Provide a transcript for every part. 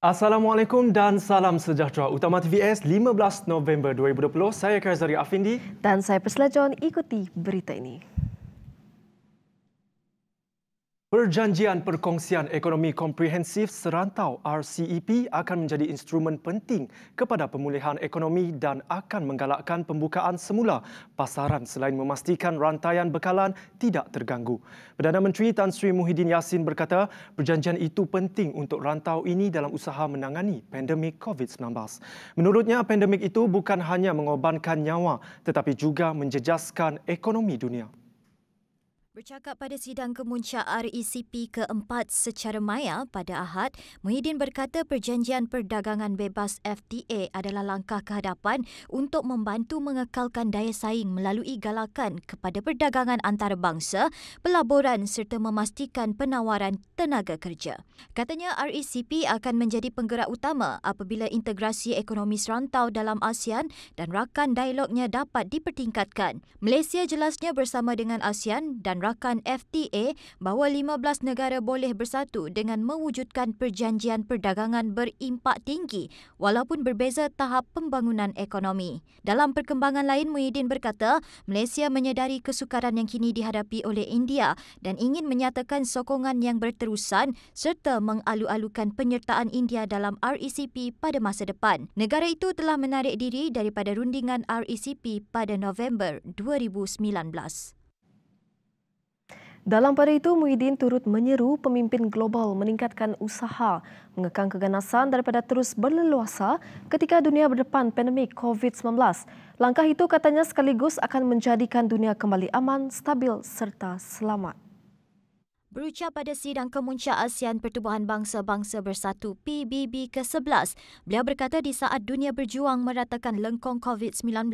Assalamualaikum dan salam sejahtera. Utama TVS 15 November 2020. Saya Kazari Afindi dan saya Persela ikuti berita ini. Perjanjian Perkongsian Ekonomi Komprehensif Serantau RCEP akan menjadi instrumen penting kepada pemulihan ekonomi dan akan menggalakkan pembukaan semula pasaran selain memastikan rantaian bekalan tidak terganggu. Perdana Menteri Tan Sri Muhyiddin Yassin berkata, perjanjian itu penting untuk rantau ini dalam usaha menangani pandemik COVID-19. Menurutnya, pandemik itu bukan hanya mengorbankan nyawa tetapi juga menjejaskan ekonomi dunia. Bercakap pada sidang kemuncak RECP keempat secara maya pada Ahad, Muhyiddin berkata perjanjian perdagangan bebas FTA adalah langkah kehadapan untuk membantu mengekalkan daya saing melalui galakan kepada perdagangan antarabangsa, pelaburan serta memastikan penawaran tenaga kerja. Katanya RECP akan menjadi penggerak utama apabila integrasi ekonomi serantau dalam ASEAN dan rakan dialognya dapat dipertingkatkan. Malaysia jelasnya bersama dengan ASEAN dan rakan gerakan FTA bahawa 15 negara boleh bersatu dengan mewujudkan perjanjian perdagangan berimpak tinggi walaupun berbeza tahap pembangunan ekonomi. Dalam perkembangan lain, Muhyiddin berkata, Malaysia menyedari kesukaran yang kini dihadapi oleh India dan ingin menyatakan sokongan yang berterusan serta mengalu-alukan penyertaan India dalam RECP pada masa depan. Negara itu telah menarik diri daripada rundingan RECP pada November 2019. Dalam pada itu, Muhyiddin turut menyeru pemimpin global meningkatkan usaha mengekang keganasan daripada terus berleluasa ketika dunia berdepan pandemik COVID-19. Langkah itu katanya sekaligus akan menjadikan dunia kembali aman, stabil serta selamat. Berucap pada sidang kemuncak ASEAN Pertubuhan Bangsa-Bangsa Bersatu PBB ke-11, beliau berkata di saat dunia berjuang meratakan lengkong COVID-19,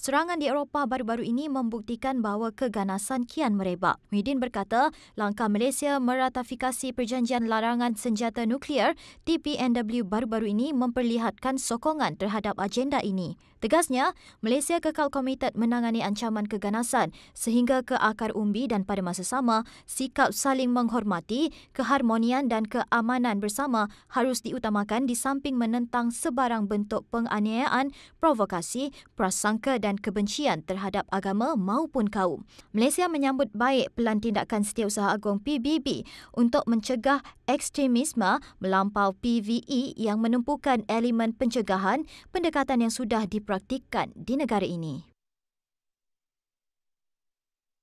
serangan di Eropah baru-baru ini membuktikan bahawa keganasan kian merebak. Muhyiddin berkata, langkah Malaysia meratifikasi Perjanjian Larangan Senjata Nuklear TPNW baru-baru ini memperlihatkan sokongan terhadap agenda ini. Tegasnya, Malaysia kekal komited menangani ancaman keganasan sehingga ke akar umbi dan pada masa sama, sikap saling menghormati, keharmonian dan keamanan bersama harus diutamakan di samping menentang sebarang bentuk penganiayaan, provokasi, prasangka dan kebencian terhadap agama maupun kaum. Malaysia menyambut baik pelan tindakan Setiausaha agung PBB untuk mencegah ekstremisme melampau PVE yang menumpukan elemen pencegahan pendekatan yang sudah diperlukan dipraktikkan di negara ini.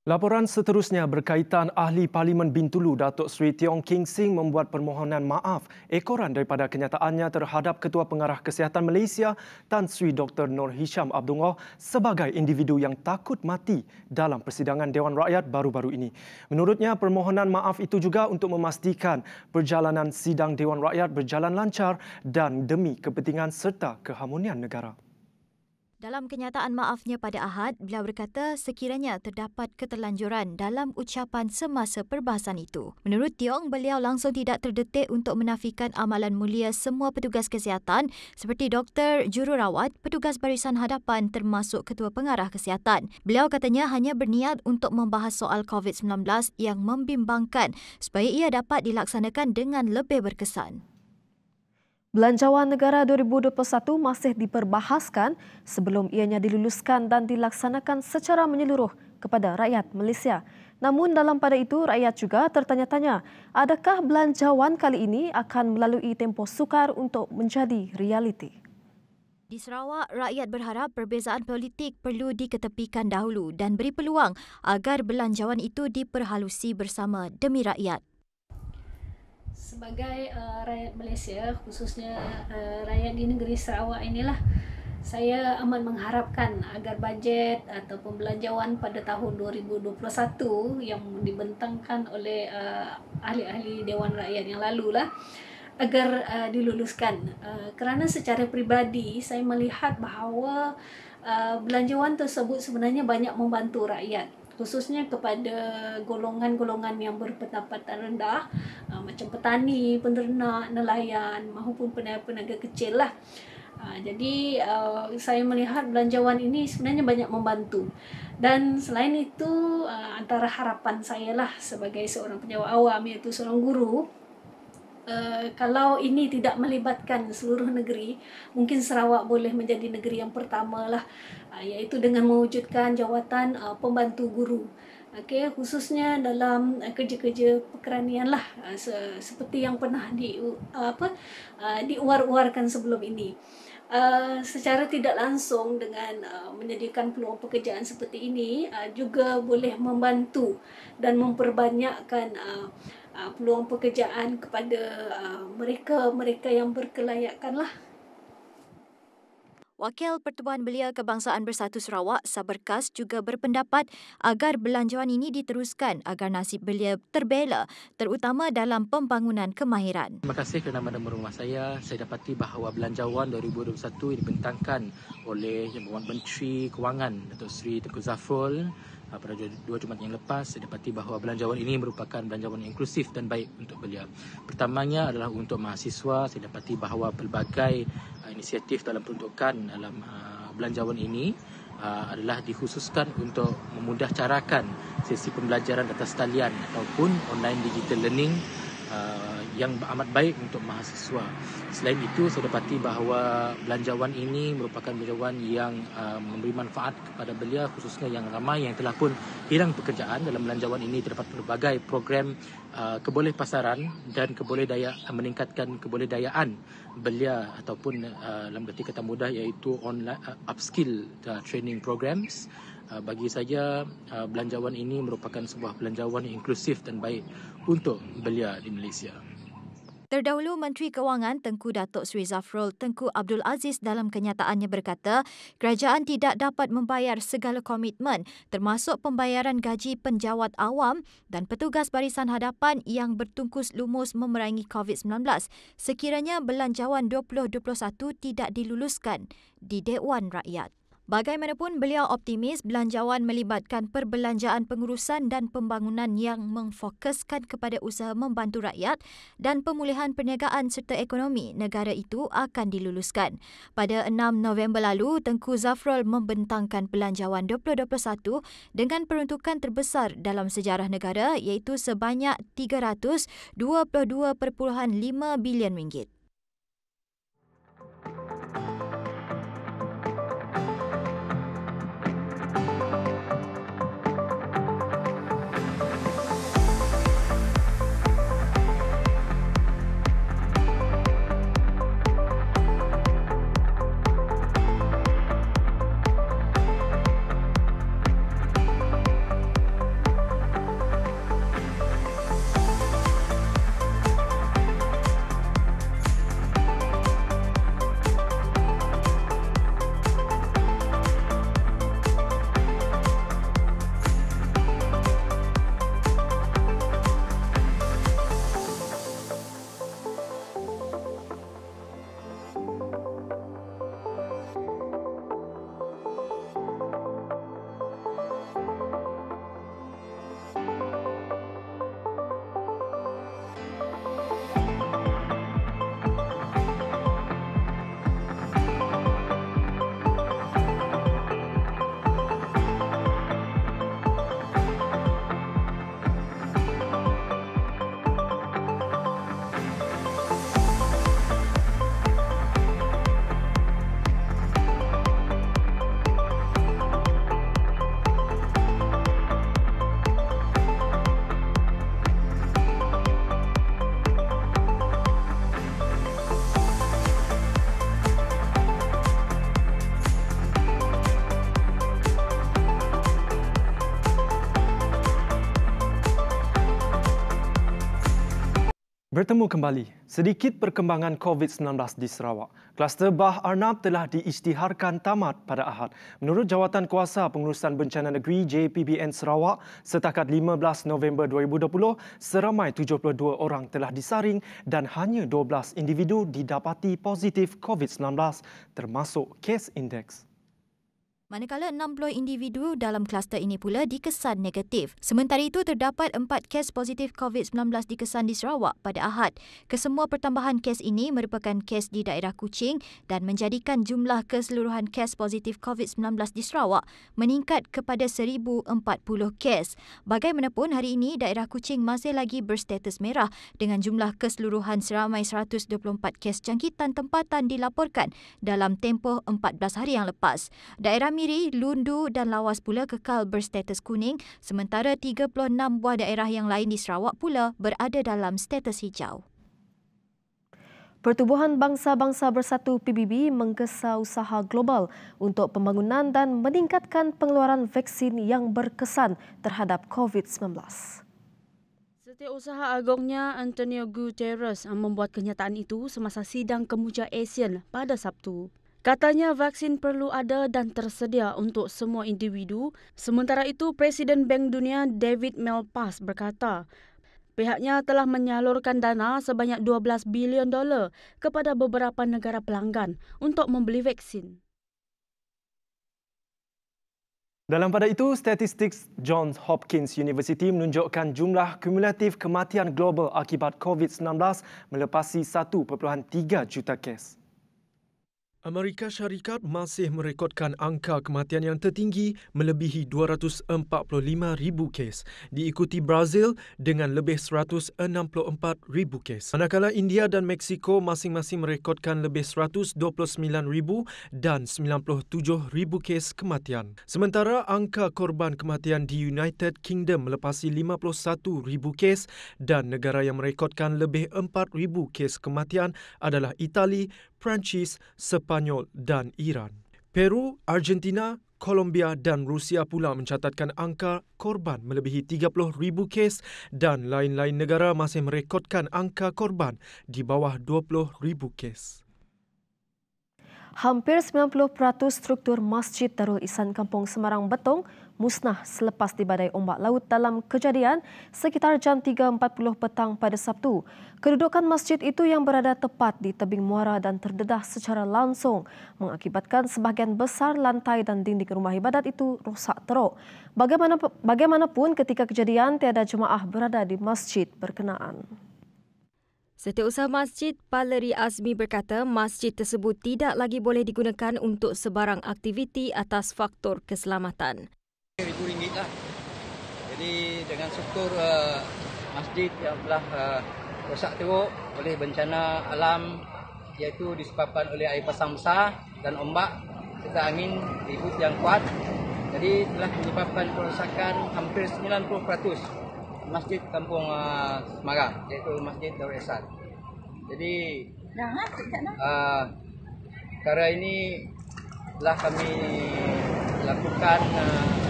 Laporan seterusnya berkaitan ahli Parlimen Bintulu Datuk Seri Tiong King Sing membuat permohonan maaf ekoran daripada kenyataannya terhadap Ketua Pengarah Kesihatan Malaysia Tan Sri Dr. Nur Hisham Abdullah sebagai individu yang takut mati dalam persidangan Dewan Rakyat baru-baru ini. Menurutnya permohonan maaf itu juga untuk memastikan perjalanan sidang Dewan Rakyat berjalan lancar dan demi kepentingan serta keharmonian negara. Dalam kenyataan maafnya pada Ahad, beliau berkata sekiranya terdapat ketelanjuran dalam ucapan semasa perbahasan itu. Menurut Tiong, beliau langsung tidak terdetik untuk menafikan amalan mulia semua petugas kesihatan seperti doktor, jururawat, petugas barisan hadapan termasuk ketua pengarah kesihatan. Beliau katanya hanya berniat untuk membahas soal COVID-19 yang membimbangkan supaya ia dapat dilaksanakan dengan lebih berkesan. Belanjawan negara 2021 masih diperbahaskan sebelum ianya diluluskan dan dilaksanakan secara menyeluruh kepada rakyat Malaysia. Namun dalam pada itu rakyat juga tertanya-tanya, adakah belanjawan kali ini akan melalui tempoh sukar untuk menjadi realiti? Di Sarawak, rakyat berharap perbezaan politik perlu diketepikan dahulu dan beri peluang agar belanjawan itu diperhalusi bersama demi rakyat sebagai uh, eh, rakyat Malaysia khususnya uh, eh, rakyat di negeri Sarawak inilah saya amat mengharapkan agar bajet atau belanjawan pada tahun 2021 yang dibentangkan oleh uh, ahli-ahli Dewan Rakyat yang lalu lah agar uh, diluluskan uh, kerana secara pribadi saya melihat bahawa uh, belanjawan tersebut sebenarnya banyak membantu rakyat khususnya kepada golongan-golongan yang berpendapatan rendah uh, macam petani, penternak, nelayan maupun peniaga-peniaga kecil lah. Uh, jadi uh, saya melihat belanjawan ini sebenarnya banyak membantu dan selain itu uh, antara harapan saya lah sebagai seorang penjawat awam iaitu seorang guru Eh, kalau ini tidak melibatkan seluruh negeri, mungkin Sarawak boleh menjadi negeri yang pertama lah, uh, eh, iaitu dengan mewujudkan jawatan uh, pembantu guru. okay, khususnya dalam uh, kerja-kerja pekeranian lah, uh, se- seperti yang pernah di uh, apa uh, diuar-uarkan sebelum ini. Uh, secara tidak langsung dengan uh, menyediakan peluang pekerjaan seperti ini uh, juga boleh membantu dan memperbanyakkan uh, uh, peluang pekerjaan kepada mereka-mereka uh, yang berkelayakan lah. Wakil Pertubuhan Belia Kebangsaan Bersatu Sarawak, Saberkas juga berpendapat agar belanjawan ini diteruskan agar nasib belia terbela terutama dalam pembangunan kemahiran. Terima kasih kerana menemu rumah saya. Saya dapati bahawa belanjawan 2021 dibentangkan oleh Yang Menteri Kewangan Dato' Sri Tengku Zafrul uh, pada dua Jumaat yang lepas saya dapati bahawa belanjawan ini merupakan belanjawan inklusif dan baik untuk belia. Pertamanya adalah untuk mahasiswa saya dapati bahawa pelbagai uh, inisiatif dalam peruntukan dalam uh, belanjawan ini uh, adalah dikhususkan untuk memudahcarakan sesi pembelajaran atas talian ataupun online digital learning uh, yang amat baik untuk mahasiswa. Selain itu, saya dapati bahawa belanjawan ini merupakan belanjawan yang uh, memberi manfaat kepada belia khususnya yang ramai yang telah pun hilang pekerjaan. Dalam belanjawan ini terdapat pelbagai program uh, keboleh pasaran dan keboleh daya uh, meningkatkan keboleh dayaan belia ataupun uh, dalam berarti kata mudah iaitu online uh, upskill uh, training programs Ah, bagi saya ah, belanjawan ini merupakan sebuah belanjawan inklusif dan baik untuk belia di Malaysia. Terdahulu Menteri Kewangan Tengku Datuk Sri Zafrul Tengku Abdul Aziz dalam kenyataannya berkata, kerajaan tidak dapat membayar segala komitmen termasuk pembayaran gaji penjawat awam dan petugas barisan hadapan yang bertungkus lumus memerangi COVID-19 sekiranya belanjawan 2021 tidak diluluskan di Dewan Rakyat. Bagaimanapun, beliau optimis belanjawan melibatkan perbelanjaan pengurusan dan pembangunan yang memfokuskan kepada usaha membantu rakyat dan pemulihan perniagaan serta ekonomi negara itu akan diluluskan. Pada 6 November lalu, Tengku Zafrul membentangkan belanjawan 2021 dengan peruntukan terbesar dalam sejarah negara iaitu sebanyak 322.5 bilion ringgit. Bertemu kembali, sedikit perkembangan COVID-19 di Sarawak. Kluster Bah Arnab telah diisytiharkan tamat pada Ahad. Menurut Jawatan Kuasa Pengurusan Bencana Negeri JPBN Sarawak, setakat 15 November 2020, seramai 72 orang telah disaring dan hanya 12 individu didapati positif COVID-19 termasuk kes indeks. Manakala 60 individu dalam kluster ini pula dikesan negatif. Sementara itu, terdapat 4 kes positif COVID-19 dikesan di Sarawak pada Ahad. Kesemua pertambahan kes ini merupakan kes di daerah Kuching dan menjadikan jumlah keseluruhan kes positif COVID-19 di Sarawak meningkat kepada 1,040 kes. Bagaimanapun, hari ini daerah Kuching masih lagi berstatus merah dengan jumlah keseluruhan seramai 124 kes jangkitan tempatan dilaporkan dalam tempoh 14 hari yang lepas. Daerah Kemiri, Lundu dan Lawas pula kekal berstatus kuning sementara 36 buah daerah yang lain di Sarawak pula berada dalam status hijau. Pertubuhan Bangsa-Bangsa Bersatu PBB menggesa usaha global untuk pembangunan dan meningkatkan pengeluaran vaksin yang berkesan terhadap COVID-19. Setiausaha agungnya Antonio Guterres membuat kenyataan itu semasa sidang kemuja ASEAN pada Sabtu. Katanya vaksin perlu ada dan tersedia untuk semua individu. Sementara itu, Presiden Bank Dunia David Malpass berkata, pihaknya telah menyalurkan dana sebanyak 12 bilion dolar kepada beberapa negara pelanggan untuk membeli vaksin. Dalam pada itu, statistik Johns Hopkins University menunjukkan jumlah kumulatif kematian global akibat COVID-19 melepasi 1.3 juta kes. Amerika Syarikat masih merekodkan angka kematian yang tertinggi melebihi 245,000 kes, diikuti Brazil dengan lebih 164,000 kes. Manakala India dan Mexico masing-masing merekodkan lebih 129,000 dan 97,000 kes kematian. Sementara angka korban kematian di United Kingdom melepasi 51,000 kes dan negara yang merekodkan lebih 4,000 kes kematian adalah Itali, Perancis, Sepanyol dan Iran. Peru, Argentina, Kolombia dan Rusia pula mencatatkan angka korban melebihi 30,000 kes dan lain-lain negara masih merekodkan angka korban di bawah 20,000 kes. Hampir 90% struktur Masjid Darul Ihsan Kampung Semarang Betong musnah selepas dibadai ombak laut dalam kejadian sekitar jam 3.40 petang pada Sabtu. Kedudukan masjid itu yang berada tepat di tebing muara dan terdedah secara langsung mengakibatkan sebahagian besar lantai dan dinding rumah ibadat itu rosak teruk. bagaimanapun ketika kejadian tiada jemaah berada di masjid berkenaan. Setiausaha masjid, Paleri Azmi berkata masjid tersebut tidak lagi boleh digunakan untuk sebarang aktiviti atas faktor keselamatan. Ribu ringgit lah Jadi dengan struktur uh, masjid yang telah uh, rosak teruk oleh bencana alam Iaitu disebabkan oleh air pasang besar dan ombak serta angin ribut yang kuat Jadi telah menyebabkan kerosakan hampir 90% masjid kampung uh, Semarang Iaitu masjid Darul Ehsan Jadi ah, uh, ini telah kami lakukan uh,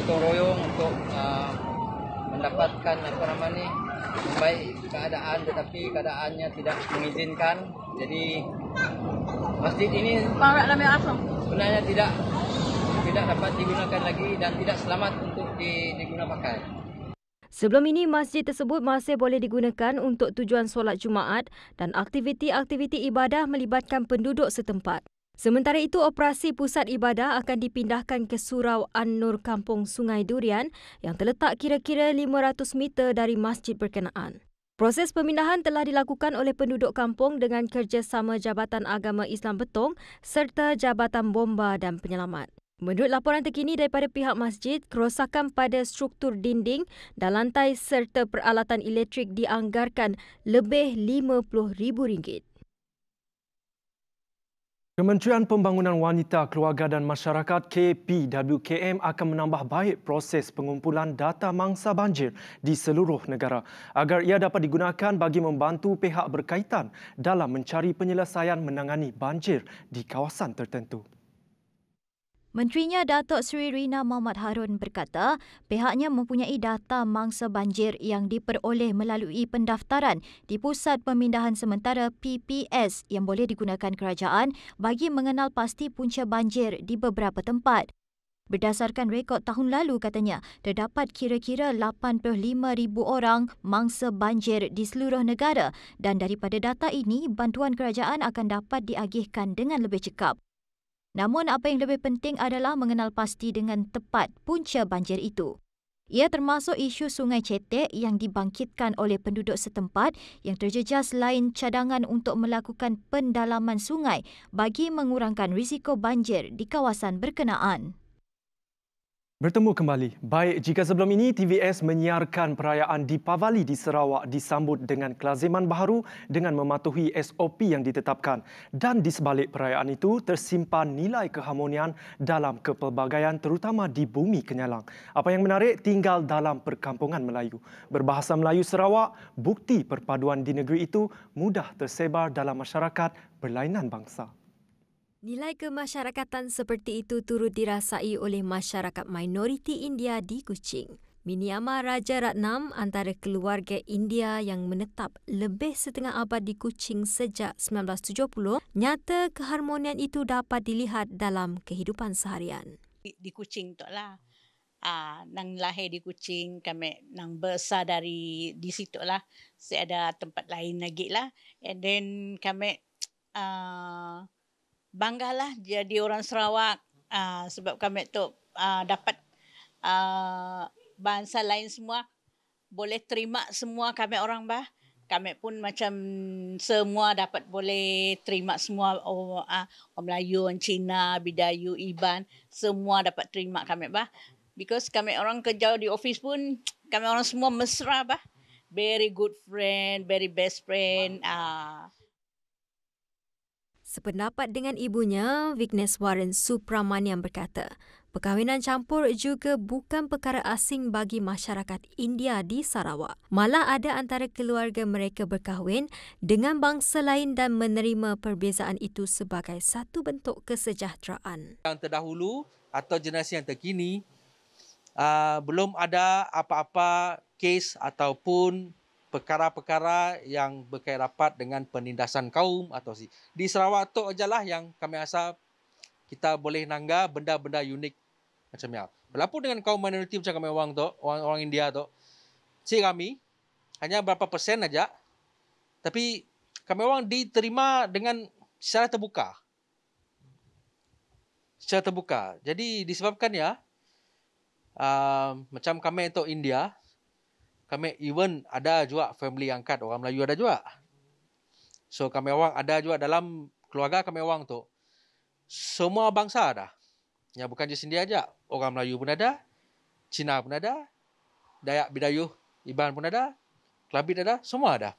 gotong royong untuk uh, mendapatkan apa nama ni baik keadaan tetapi keadaannya tidak mengizinkan jadi masjid ini sebenarnya tidak tidak dapat digunakan lagi dan tidak selamat untuk digunakan. Sebelum ini, masjid tersebut masih boleh digunakan untuk tujuan solat Jumaat dan aktiviti-aktiviti ibadah melibatkan penduduk setempat. Sementara itu, operasi pusat ibadah akan dipindahkan ke Surau An-Nur Kampung Sungai Durian yang terletak kira-kira 500 meter dari masjid berkenaan. Proses pemindahan telah dilakukan oleh penduduk kampung dengan kerjasama Jabatan Agama Islam Betong serta Jabatan Bomba dan Penyelamat. Menurut laporan terkini daripada pihak masjid, kerosakan pada struktur dinding dan lantai serta peralatan elektrik dianggarkan lebih RM50,000. Kementerian Pembangunan Wanita, Keluarga dan Masyarakat KPWKM akan menambah baik proses pengumpulan data mangsa banjir di seluruh negara agar ia dapat digunakan bagi membantu pihak berkaitan dalam mencari penyelesaian menangani banjir di kawasan tertentu. Menterinya Datuk Seri Rina Mohamad Harun berkata, pihaknya mempunyai data mangsa banjir yang diperoleh melalui pendaftaran di Pusat Pemindahan Sementara PPS yang boleh digunakan kerajaan bagi mengenal pasti punca banjir di beberapa tempat. Berdasarkan rekod tahun lalu katanya, terdapat kira-kira 85,000 orang mangsa banjir di seluruh negara dan daripada data ini, bantuan kerajaan akan dapat diagihkan dengan lebih cekap. Namun apa yang lebih penting adalah mengenal pasti dengan tepat punca banjir itu. Ia termasuk isu Sungai Cetek yang dibangkitkan oleh penduduk setempat yang terjejas lain cadangan untuk melakukan pendalaman sungai bagi mengurangkan risiko banjir di kawasan berkenaan. Bertemu kembali. Baik, jika sebelum ini TVS menyiarkan perayaan di Pavali di Sarawak disambut dengan kelaziman baru dengan mematuhi SOP yang ditetapkan. Dan di sebalik perayaan itu tersimpan nilai keharmonian dalam kepelbagaian terutama di bumi Kenyalang. Apa yang menarik tinggal dalam perkampungan Melayu. Berbahasa Melayu Sarawak, bukti perpaduan di negeri itu mudah tersebar dalam masyarakat berlainan bangsa. Nilai kemasyarakatan seperti itu turut dirasai oleh masyarakat minoriti India di Kuching. Minyama Raja Ratnam antara keluarga India yang menetap lebih setengah abad di Kuching sejak 1970, nyata keharmonian itu dapat dilihat dalam kehidupan seharian. Di Kuching tu lah. Ah, nang lahir di Kuching, kami nang besar dari di situ lah. Saya ada tempat lain lagi lah. And then kami... Uh, banggalah jadi orang Sarawak uh, sebab kami tu uh, dapat uh, bahasa lain semua boleh terima semua kami orang bah kami pun macam semua dapat boleh terima semua orang oh, ah, oh Melayu, orang Cina, Bidayu, Iban semua dapat terima kami bah because kami orang kerja di office pun kami orang semua mesra bah very good friend, very best friend wow. uh, Sependapat dengan ibunya, Vignes Warren Supraman yang berkata, perkahwinan campur juga bukan perkara asing bagi masyarakat India di Sarawak. Malah ada antara keluarga mereka berkahwin dengan bangsa lain dan menerima perbezaan itu sebagai satu bentuk kesejahteraan. Yang terdahulu atau generasi yang terkini, uh, belum ada apa-apa kes ataupun perkara-perkara yang berkait rapat dengan penindasan kaum atau si. Di Sarawak tu ajalah yang kami rasa kita boleh nangga benda-benda unik macam ni. Berlaku dengan kaum minoriti macam kami orang tu, orang, orang India tu. Si kami hanya berapa persen aja. Tapi kami orang diterima dengan secara terbuka. Secara terbuka. Jadi disebabkan ya, uh, ah, macam kami itu India, kami even ada juga family angkat orang Melayu ada juga. So kami orang ada juga dalam keluarga kami orang tu. Semua bangsa ada. Ya bukan je sendiri aja. Orang Melayu pun ada, Cina pun ada, Dayak Bidayuh Iban pun ada, Kelabit ada, semua ada.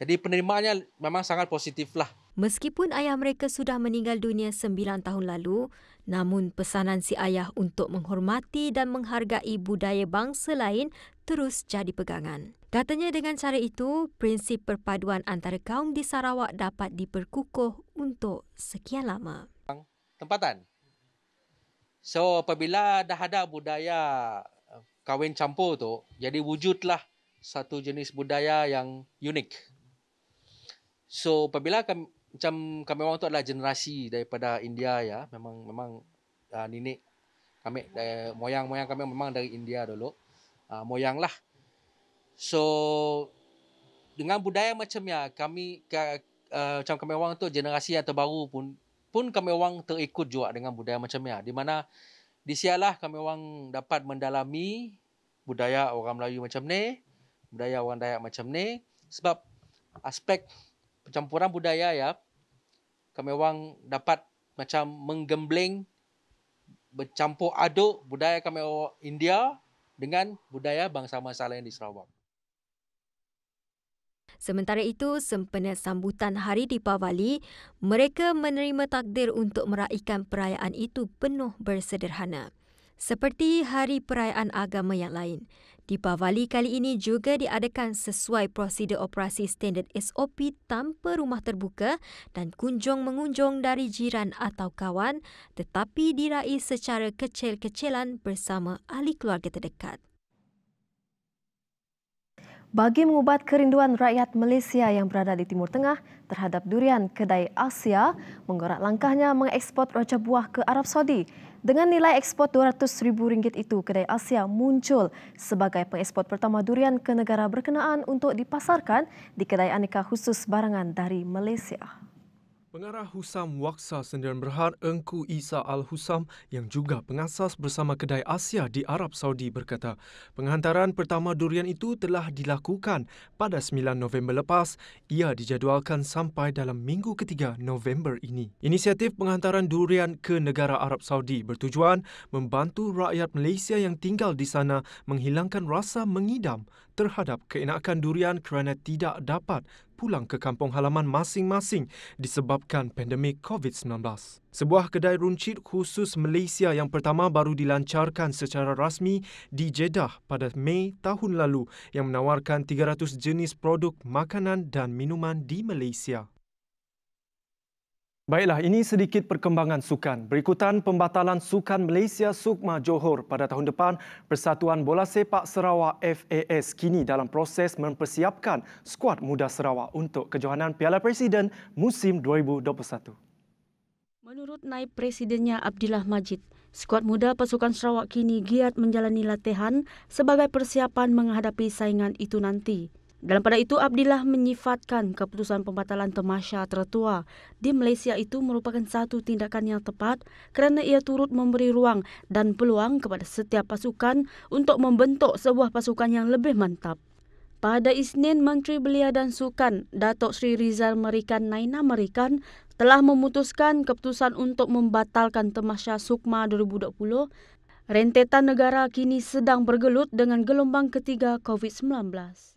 Jadi penerimaannya memang sangat positif lah. Meskipun ayah mereka sudah meninggal dunia sembilan tahun lalu, namun pesanan si ayah untuk menghormati dan menghargai budaya bangsa lain terus jadi pegangan. Katanya dengan cara itu, prinsip perpaduan antara kaum di Sarawak dapat diperkukuh untuk sekian lama. Tempatan. So, apabila dah ada budaya eh, kawin campur tu, jadi wujudlah satu jenis budaya yang unik. So, apabila kami, macam kami orang tu adalah generasi daripada India ya, memang memang uh, nenek kami uh, eh, moyang-moyang kami memang dari India dulu uh, ah, moyang lah. So dengan budaya macam ya kami uh, macam kami orang tu generasi yang terbaru pun pun kami orang terikut juga dengan budaya macam ya di mana di sialah kami orang dapat mendalami budaya orang Melayu macam ni, budaya orang Dayak macam ni sebab aspek percampuran budaya ya kami orang dapat macam menggembleng bercampur aduk budaya kami orang India dengan budaya bangsa masalah yang di Sarawak. Sementara itu, sempena sambutan Hari di Deepavali, mereka menerima takdir untuk meraihkan perayaan itu penuh bersederhana. Seperti hari perayaan agama yang lain. Deepavali kali ini juga diadakan sesuai prosedur operasi standard SOP tanpa rumah terbuka dan kunjung-mengunjung dari jiran atau kawan tetapi diraih secara kecil-kecilan bersama ahli keluarga terdekat. Bagi mengubat kerinduan rakyat Malaysia yang berada di Timur Tengah terhadap durian kedai Asia, menggorak langkahnya mengekspor roca buah ke Arab Saudi. Dengan nilai ekspor RM200,000 itu, kedai Asia muncul sebagai pengekspor pertama durian ke negara berkenaan untuk dipasarkan di kedai aneka khusus barangan dari Malaysia. Pengarah Husam Waksa Sendirian Berhad Engku Isa Al-Husam yang juga pengasas bersama kedai Asia di Arab Saudi berkata, penghantaran pertama durian itu telah dilakukan pada 9 November lepas. Ia dijadualkan sampai dalam minggu ketiga November ini. Inisiatif penghantaran durian ke negara Arab Saudi bertujuan membantu rakyat Malaysia yang tinggal di sana menghilangkan rasa mengidam terhadap keenakan durian kerana tidak dapat pulang ke kampung halaman masing-masing disebabkan pandemik COVID-19. Sebuah kedai runcit khusus Malaysia yang pertama baru dilancarkan secara rasmi di Jeddah pada Mei tahun lalu yang menawarkan 300 jenis produk makanan dan minuman di Malaysia. Baiklah, ini sedikit perkembangan sukan. Berikutan pembatalan Sukan Malaysia Sukma Johor pada tahun depan, Persatuan Bola Sepak Sarawak FAS kini dalam proses mempersiapkan skuad muda Sarawak untuk kejohanan Piala Presiden musim 2021. Menurut Naib Presidennya Abdullah Majid, skuad muda pasukan Sarawak kini giat menjalani latihan sebagai persiapan menghadapi saingan itu nanti. Dalam pada itu, Abdillah menyifatkan keputusan pembatalan temasya tertua di Malaysia itu merupakan satu tindakan yang tepat kerana ia turut memberi ruang dan peluang kepada setiap pasukan untuk membentuk sebuah pasukan yang lebih mantap. Pada Isnin, Menteri Belia dan Sukan, Datuk Sri Rizal Merikan Naina Merikan telah memutuskan keputusan untuk membatalkan Temasya Sukma 2020. Rentetan negara kini sedang bergelut dengan gelombang ketiga COVID-19.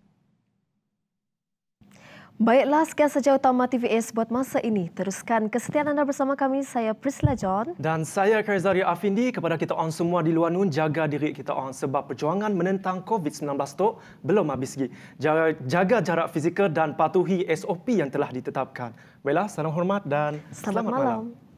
Baiklah, sekian saja utama TVS buat masa ini. Teruskan kesetiaan anda bersama kami. Saya Prisla John. Dan saya Karizari Afindi. Kepada kita orang semua di luar nun, jaga diri kita orang. Sebab perjuangan menentang COVID-19 itu belum habis lagi. Jaga, jaga jarak fizikal dan patuhi SOP yang telah ditetapkan. Baiklah, salam hormat dan selamat, selamat malam. malam.